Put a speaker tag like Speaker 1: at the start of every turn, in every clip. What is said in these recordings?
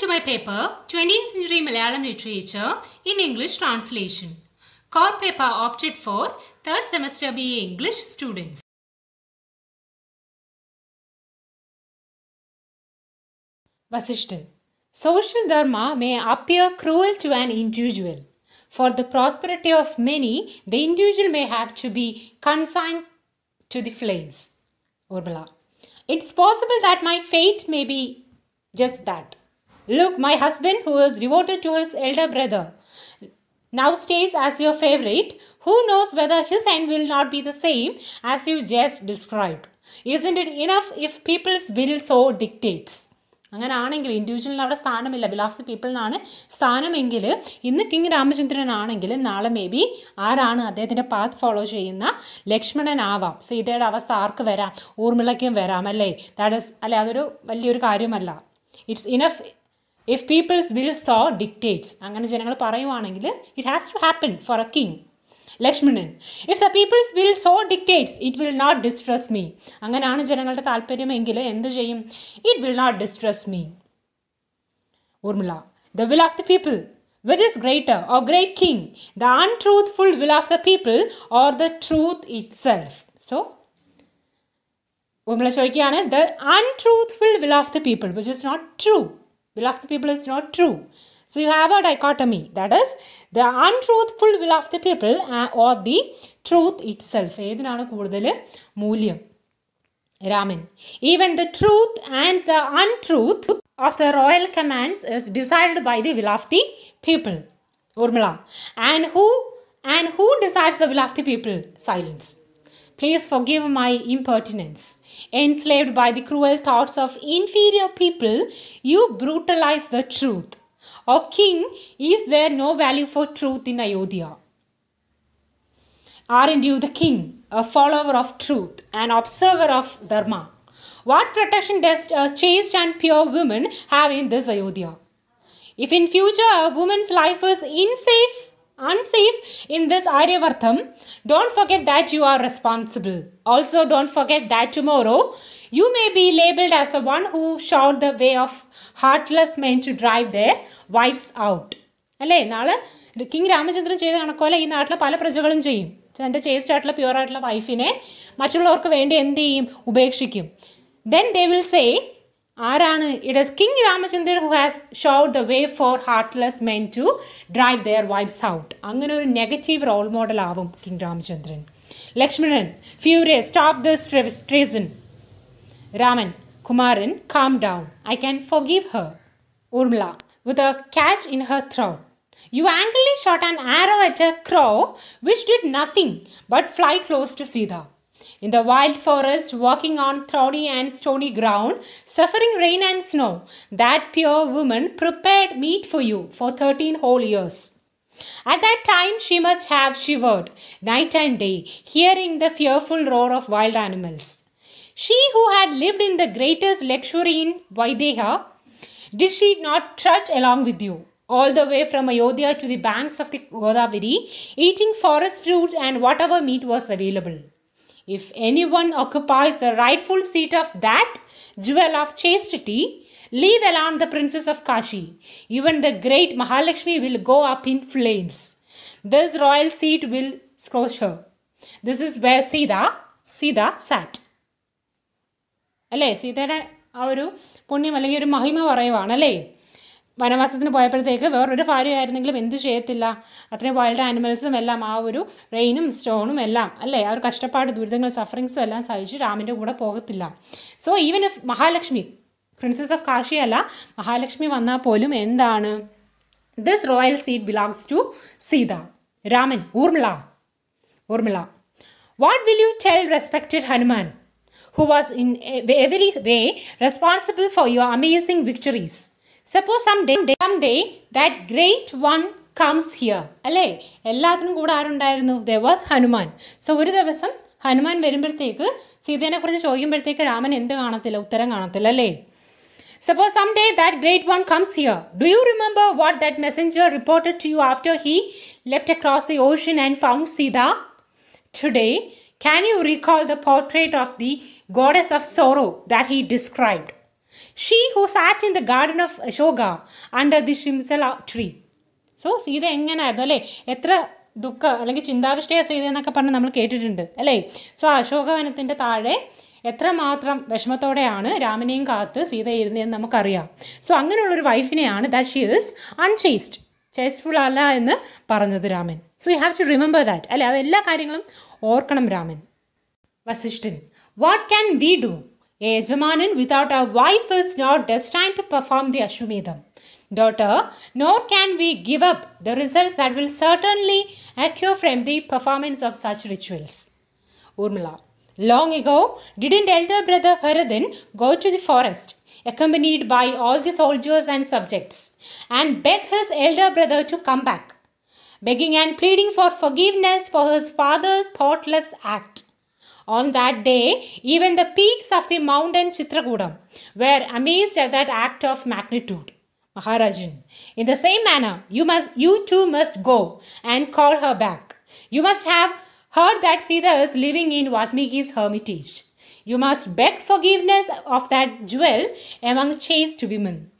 Speaker 1: to my paper 20th Century Malayalam Literature in English Translation. Core paper opted for third semester BA English students. Vasishtan. Social dharma may appear cruel to an individual. For the prosperity of many, the individual may have to be consigned to the flames. Urbala. It's possible that my fate may be just that. Look, my husband, who was devoted to his elder brother, now stays as your favorite. Who knows whether his end will not be the same as you just described? Isn't it enough if people's will so dictates? അങ്ങനെ ആണെങ്കിൽ ഇൻഡിവിജ്വലിന് അവിടെ സ്ഥാനമില്ല will of the പീപ്പിളിനാണ് സ്ഥാനമെങ്കിൽ ഇന്ന് king രാമചന്ദ്രനാണെങ്കിൽ നാളെ may be ആരാണ് അദ്ദേഹത്തിൻ്റെ പാത്ത് ഫോളോ ചെയ്യുന്ന ലക്ഷ്മണനാവാം സീതയുടെ അവസ്ഥ ആർക്ക് വരാം ഊർമിളയ്ക്കും വരാം അല്ലേ ദാറ്റ് ഇസ് അല്ലേ അതൊരു വലിയൊരു കാര്യമല്ല it's enough if people's will so dictates അങ്ങനെ ജനങ്ങൾ പറയുവാണെങ്കിൽ it has to happen for a king Lakshmanan if the people's will so dictates it will not distress me അങ്ങനെയാണ് ജനങ്ങളുടെ താല്പര്യമെങ്കിൽ എന്ത് ചെയ്യും it will not distress me Urmila the will of the people which is greater or great king the untruthful will of the people or the truth itself so Urmila ചോദിക്കുകയാണ് the untruthful will of the people which is not true will of the people is not true so you have a dichotomy that is the untruthful will of the people uh, or the truth itself Ramin. even the truth and the untruth of the royal commands is decided by the will of the people urmila and who and who decides the will of the people silence Please forgive my impertinence. Enslaved by the cruel thoughts of inferior people, you brutalize the truth. O king, is there no value for truth in Ayodhya? Aren't you the king, a follower of truth, an observer of dharma? What protection does a chaste and pure woman have in this Ayodhya? If in future a woman's life is unsafe unsafe in this Aryavartam, don't forget that you are responsible. Also, don't forget that tomorrow you may be labeled as the one who showed the way of heartless men to drive their wives out. അല്ലേ നാളെ king Ramachandran ചെയ്ത കണക്കോലെ ഈ നാട്ടിലെ പല പ്രജകളും ചെയ്യും തൻ്റെ chest ആയിട്ടുള്ള pure ആയിട്ടുള്ള വൈഫിനെ മറ്റുള്ളവർക്ക് വേണ്ടി എന്ത് ചെയ്യും ഉപേക്ഷിക്കും then they will say Arana. It is King Ramachandran who has showed the way for heartless men to drive their wives out. അങ്ങനെ ഒരു നെഗറ്റീവ് റോൾ മോഡൽ ആവും king Ramachandran Lakshmanan furious stop this treason Raman Kumaran calm down I can forgive her Urmila with a catch in her throat You angrily shot an arrow at a crow which did nothing but fly close to Sita in the wild forest, walking on thorny and stony ground, suffering rain and snow. That pure woman prepared meat for you for thirteen whole years. At that time she must have shivered night and day, hearing the fearful roar of wild animals. She who had lived in the greatest luxury in Vaideha, did she not trudge along with you? all the way from Ayodhya to the banks of the Godavari, eating forest fruit and whatever meat was available. If anyone occupies the rightful seat of that jewel of chastity, leave alone the princess of Kashi. Even the great Mahalakshmi will go up in flames. This royal seat will scorch her. This is where Sita, Sita sat. അല്ലേ സീതയുടെ ആ ഒരു പുണ്യം അല്ലെങ്കിൽ ഒരു മഹിമ പറയുവാണ് വനവാസത്തിന് പോയപ്പോഴത്തേക്ക് വേറൊരു ഭാര്യയായിരുന്നെങ്കിലും എന്ത് ചെയ്യത്തില്ല അത്രയും വൈൽഡ് ആനിമൽസും എല്ലാം ആ ഒരു റെയിനും സ്റ്റോണും എല്ലാം അല്ലേ ആ ഒരു കഷ്ടപ്പാട് ദുരിതങ്ങൾ സഫറിങ്സും എല്ലാം സഹിച്ച് രാമിൻ്റെ കൂടെ പോകത്തില്ല so even if Mahalakshmi princess of Kashi അല്ല മഹാലക്ഷ്മി വന്നാൽ പോലും എന്താണ് this royal seat belongs to Sita Raman Urmila Urmila what will you tell respected Hanuman who was in every way responsible for your amazing victories. Suppose someday, day someday that great one comes here അല്ലേ എല്ലാത്തിനും കൂടെ ആരുണ്ടായിരുന്നു Suppose someday that great one comes here. Do you remember what that messenger reported to you after he leapt across the ocean and found Sita? Today, can you recall the portrait of the goddess of sorrow that he described? She who sat in the garden of Ashoka under the shimsal tree so Sita എങ്ങനെയായിരുന്നു അല്ലേ എത്ര ദുഃഖ അല്ലെങ്കിൽ ചിന്താവിഷ്ടയ സീത എന്നൊക്കെ പറഞ്ഞ് നമ്മൾ കേട്ടിട്ടുണ്ട് അല്ലേ സോ അശോകവനത്തിൻ്റെ താഴെ എത്രമാത്രം വിഷമത്തോടെയാണ് രാമനെയും കാത്ത് സീത ഇരുന്നതെന്ന് നമുക്കറിയാം സോ അങ്ങനെയുള്ളൊരു വൈഫിനെയാണ് that she is unchaste chasteful അല്ല എന്ന് പറഞ്ഞത് Raman so you have to remember that അല്ലെ അതെല്ലാ കാര്യങ്ങളും ഓർക്കണം Raman Vasishtan what can we do A Yajamanan without a wife is not destined to perform the Ashwamedham. Daughter, nor can we give up the results that will certainly accrue from the performance of such rituals. Urmila, long ago, didn't elder brother Haradin go to the forest accompanied by all the soldiers and subjects, and beg his elder brother to come back, begging and pleading for forgiveness for his father's thoughtless act on that day even the peaks of the mountain Chitrakoodam were amazed at that act of magnitude. Maharajan, in the same manner, you, must, you too must go and call her back. You must have heard that Sita is living in Valmiki's hermitage. You must beg forgiveness of that jewel among chaste women.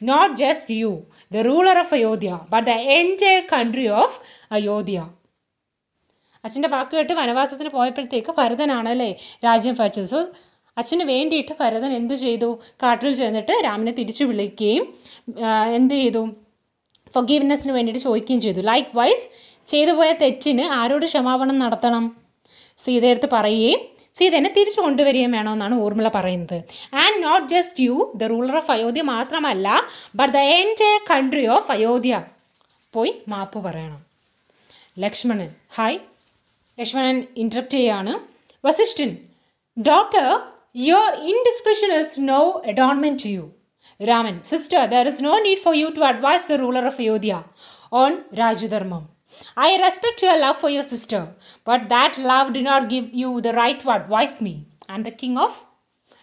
Speaker 1: Not just you, the ruler of Ayodhya, but the entire country of Ayodhya. അച്ഛൻ്റെ വാക്ക് കേട്ട് വനവാസത്തിന് പോയപ്പോഴത്തേക്ക് ഭരതനാണല്ലേ രാജ്യം ഭരിച്ചത് so അച്ഛന് വേണ്ടിയിട്ട് ഭരതൻ എന്ത് ചെയ്തു കാട്ടിൽ ചെന്നിട്ട് രാമനെ തിരിച്ചു വിളിക്കുകയും എന്ത് ചെയ്തു ഫൊഗീവ്നെസ്സിന് വേണ്ടിയിട്ട് ചോദിക്കുകയും ചെയ്തു ലൈക്ക് വൈസ് ചെയ്തു പോയ തെറ്റിന് ആരോട് ക്ഷമാപണം നടത്തണം സീതയെടുത്ത് പറയുകയും എന്നെ തിരിച്ചു കൊണ്ടുവരികയും വേണമെന്നാണ് ഊർമിള പറയുന്നത് and not just you the ruler of Ayodhya മാത്രമല്ല ബട്ട് ദ എൻ്റെ കൺട്രി ഓഫ് അയോധ്യ പോയി മാപ്പ് പറയണം Lakshmanan hi Yashwanan interrupted. Vasishtin, Doctor, your indiscretion is no adornment to you. Raman, Sister, there is no need for you to advise the ruler of Ayodhya on Rajadharma. I respect your love for your sister, but that love did not give you the right to advise me. I am the king of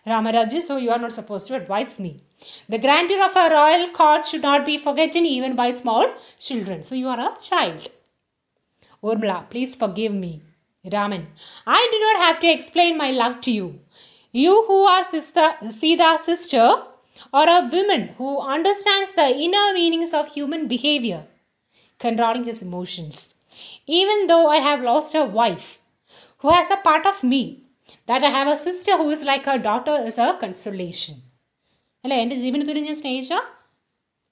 Speaker 1: Rama Ramaraji, so you are not supposed to advise me. The grandeur of a royal court should not be forgotten even by small children. So you are a child. Urmila, please forgive me. Raman, I do not have to explain my love to you. You who are sister, Sita's sister or a woman who understands the inner meanings of human behavior, controlling his emotions. Even though I have lost a wife who has a part of me, that I have a sister who is like her daughter is a consolation. അല്ലേ എൻ്റെ ജീവിതത്തിൽ ഞാൻ സ്നേഹിച്ച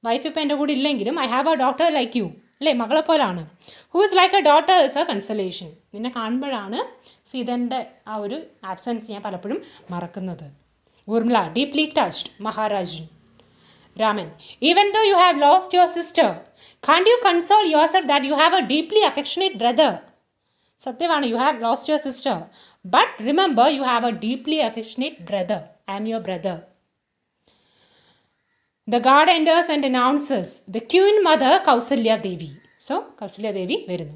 Speaker 1: wife ഇപ്പം എൻ്റെ കൂടെ ഇല്ലെങ്കിലും I have a doctor like you അല്ലേ മകളെ പോലാണ് who is like a daughter is a consolation നിന്നെ കാണുമ്പോഴാണ് സീതൻ്റെ ആ ഒരു ആബ്സെൻസ് ഞാൻ പലപ്പോഴും മറക്കുന്നത് Urmila deeply touched Maharajan Raman even though you have lost your sister can you console yourself that you have a deeply affectionate brother സത്യമാണ് you have lost your sister but remember you have a deeply affectionate brother I am your brother The guard enters and announces the Queen Mother Kausalya Devi. So, Kausalya Devi വരുന്നു